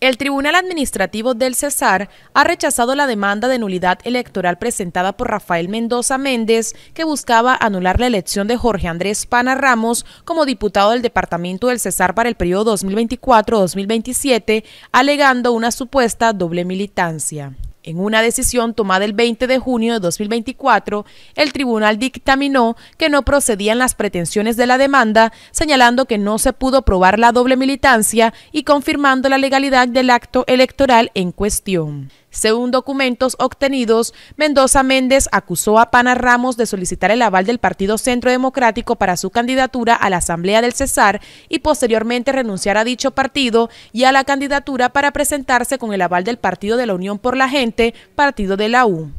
El Tribunal Administrativo del Cesar ha rechazado la demanda de nulidad electoral presentada por Rafael Mendoza Méndez, que buscaba anular la elección de Jorge Andrés Pana Ramos como diputado del Departamento del Cesar para el periodo 2024-2027, alegando una supuesta doble militancia. En una decisión tomada el 20 de junio de 2024, el tribunal dictaminó que no procedían las pretensiones de la demanda, señalando que no se pudo probar la doble militancia y confirmando la legalidad del acto electoral en cuestión. Según documentos obtenidos, Mendoza Méndez acusó a Pana Ramos de solicitar el aval del Partido Centro Democrático para su candidatura a la Asamblea del Cesar y posteriormente renunciar a dicho partido y a la candidatura para presentarse con el aval del Partido de la Unión por la Gente, Partido de la U.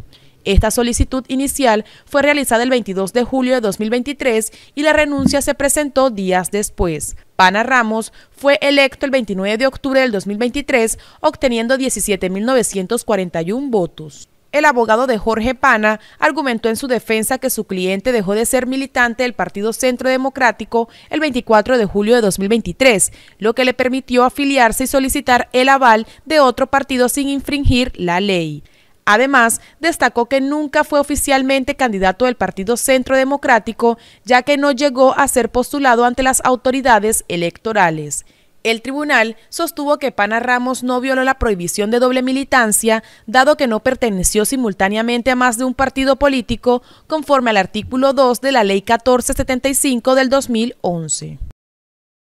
Esta solicitud inicial fue realizada el 22 de julio de 2023 y la renuncia se presentó días después. Pana Ramos fue electo el 29 de octubre del 2023, obteniendo 17.941 votos. El abogado de Jorge Pana argumentó en su defensa que su cliente dejó de ser militante del Partido Centro Democrático el 24 de julio de 2023, lo que le permitió afiliarse y solicitar el aval de otro partido sin infringir la ley. Además, destacó que nunca fue oficialmente candidato del Partido Centro Democrático, ya que no llegó a ser postulado ante las autoridades electorales. El tribunal sostuvo que Pana Ramos no violó la prohibición de doble militancia, dado que no perteneció simultáneamente a más de un partido político, conforme al artículo 2 de la Ley 1475 del 2011.